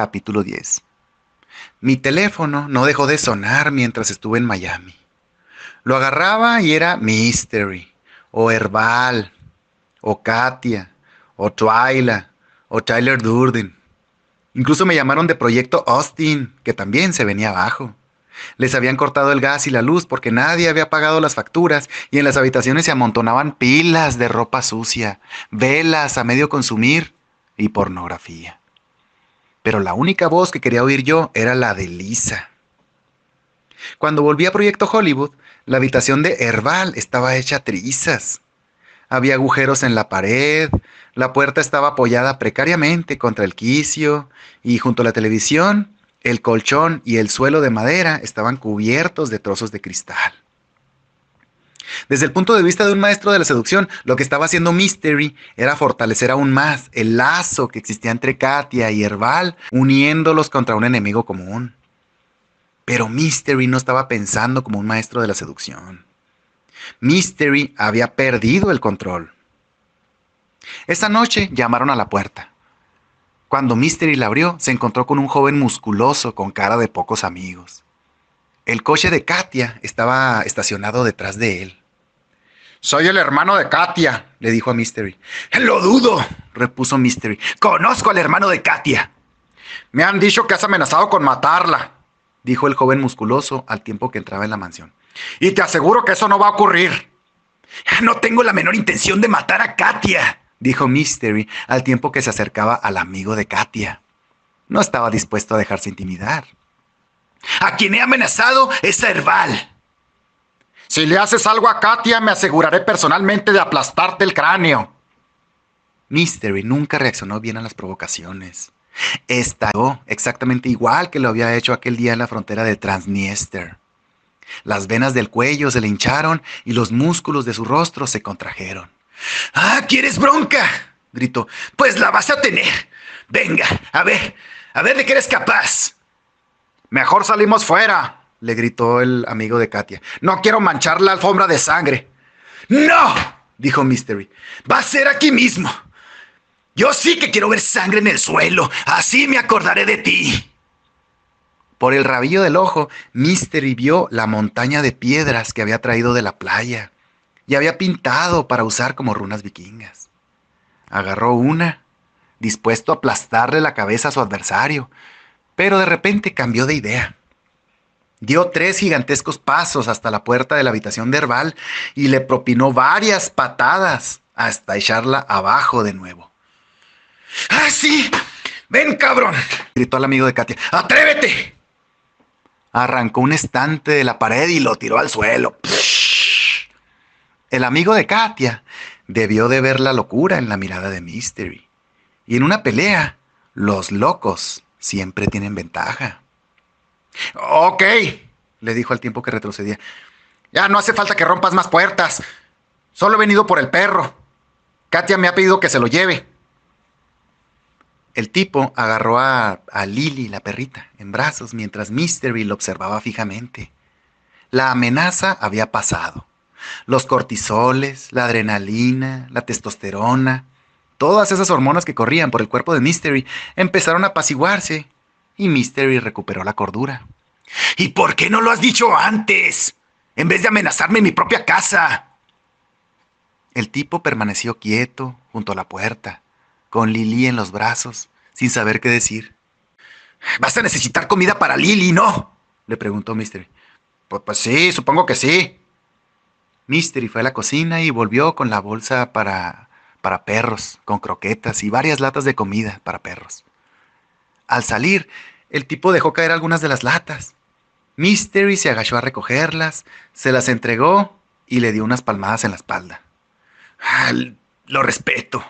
capítulo 10. Mi teléfono no dejó de sonar mientras estuve en Miami. Lo agarraba y era Mystery, o Herbal, o Katia, o Twyla, o Tyler Durden. Incluso me llamaron de Proyecto Austin, que también se venía abajo. Les habían cortado el gas y la luz porque nadie había pagado las facturas y en las habitaciones se amontonaban pilas de ropa sucia, velas a medio consumir y pornografía pero la única voz que quería oír yo era la de Lisa. Cuando volví a Proyecto Hollywood, la habitación de Herbal estaba hecha trizas. Había agujeros en la pared, la puerta estaba apoyada precariamente contra el quicio y junto a la televisión, el colchón y el suelo de madera estaban cubiertos de trozos de cristal. Desde el punto de vista de un maestro de la seducción, lo que estaba haciendo Mystery era fortalecer aún más el lazo que existía entre Katia y Herbal, uniéndolos contra un enemigo común. Pero Mystery no estaba pensando como un maestro de la seducción. Mystery había perdido el control. Esa noche llamaron a la puerta. Cuando Mystery la abrió, se encontró con un joven musculoso con cara de pocos amigos. El coche de Katia estaba estacionado detrás de él. Soy el hermano de Katia, le dijo a Mystery. Lo dudo, repuso Mystery. Conozco al hermano de Katia. Me han dicho que has amenazado con matarla, dijo el joven musculoso al tiempo que entraba en la mansión. Y te aseguro que eso no va a ocurrir. No tengo la menor intención de matar a Katia, dijo Mystery al tiempo que se acercaba al amigo de Katia. No estaba dispuesto a dejarse intimidar. A quien he amenazado es Herbal, si le haces algo a Katia, me aseguraré personalmente de aplastarte el cráneo. Mystery nunca reaccionó bien a las provocaciones. Estalló exactamente igual que lo había hecho aquel día en la frontera de Transniester. Las venas del cuello se le hincharon y los músculos de su rostro se contrajeron. ¡Ah, quieres bronca! gritó. Pues la vas a tener. Venga, a ver, a ver de qué eres capaz. Mejor salimos fuera, le gritó el amigo de Katia. No quiero manchar la alfombra de sangre. No, dijo Mystery. Va a ser aquí mismo. Yo sí que quiero ver sangre en el suelo. Así me acordaré de ti. Por el rabillo del ojo, Mystery vio la montaña de piedras que había traído de la playa y había pintado para usar como runas vikingas. Agarró una, dispuesto a aplastarle la cabeza a su adversario, pero de repente cambió de idea. Dio tres gigantescos pasos hasta la puerta de la habitación de Herbal y le propinó varias patadas hasta echarla abajo de nuevo. ¡Ah, sí! ¡Ven, cabrón! gritó al amigo de Katia. ¡Atrévete! Arrancó un estante de la pared y lo tiró al suelo. El amigo de Katia debió de ver la locura en la mirada de Mystery. Y en una pelea, los locos siempre tienen ventaja. Ok, le dijo al tiempo que retrocedía. Ya no hace falta que rompas más puertas. Solo he venido por el perro. Katia me ha pedido que se lo lleve. El tipo agarró a, Lily, la perrita, en brazos mientras Mystery lo observaba fijamente. La amenaza había pasado. Los cortisoles, la adrenalina, la testosterona, todas esas hormonas que corrían por el cuerpo de Mystery empezaron a apaciguarse y Mystery recuperó la cordura. ¿Y por qué no lo has dicho antes? En vez de amenazarme en mi propia casa. El tipo permaneció quieto junto a la puerta, con Lili en los brazos, sin saber qué decir. ¿Vas a necesitar comida para Lili, no? le preguntó Mister. Pues, pues sí, supongo que sí. Mystery fue a la cocina y volvió con la bolsa para, para perros, con croquetas y varias latas de comida para perros. Al salir, el tipo dejó caer algunas de las latas. Mystery se agachó a recogerlas, se las entregó y le dio unas palmadas en la espalda. lo respeto,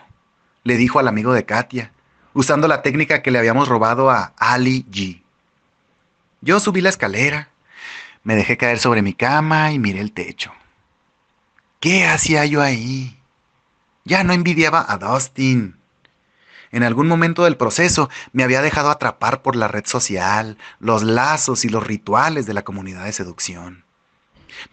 le dijo al amigo de Katia, usando la técnica que le habíamos robado a Ali G. Yo subí la escalera, me dejé caer sobre mi cama y miré el techo. ¿Qué hacía yo ahí? Ya no envidiaba a Dustin, en algún momento del proceso me había dejado atrapar por la red social, los lazos y los rituales de la comunidad de seducción.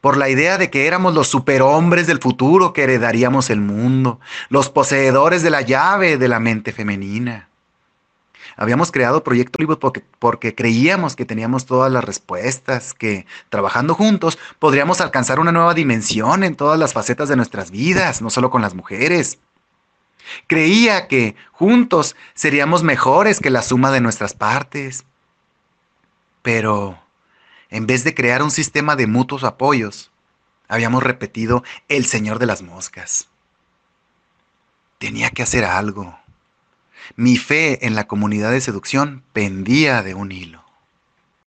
Por la idea de que éramos los superhombres del futuro que heredaríamos el mundo, los poseedores de la llave de la mente femenina. Habíamos creado Proyecto Hollywood porque, creíamos que teníamos todas las respuestas, que trabajando juntos podríamos alcanzar una nueva dimensión en todas las facetas de nuestras vidas, no solo con las mujeres, Creía que juntos seríamos mejores que la suma de nuestras partes. Pero, en vez de crear un sistema de mutuos apoyos, habíamos repetido el Señor de las Moscas. Tenía que hacer algo. Mi fe en la comunidad de seducción pendía de un hilo.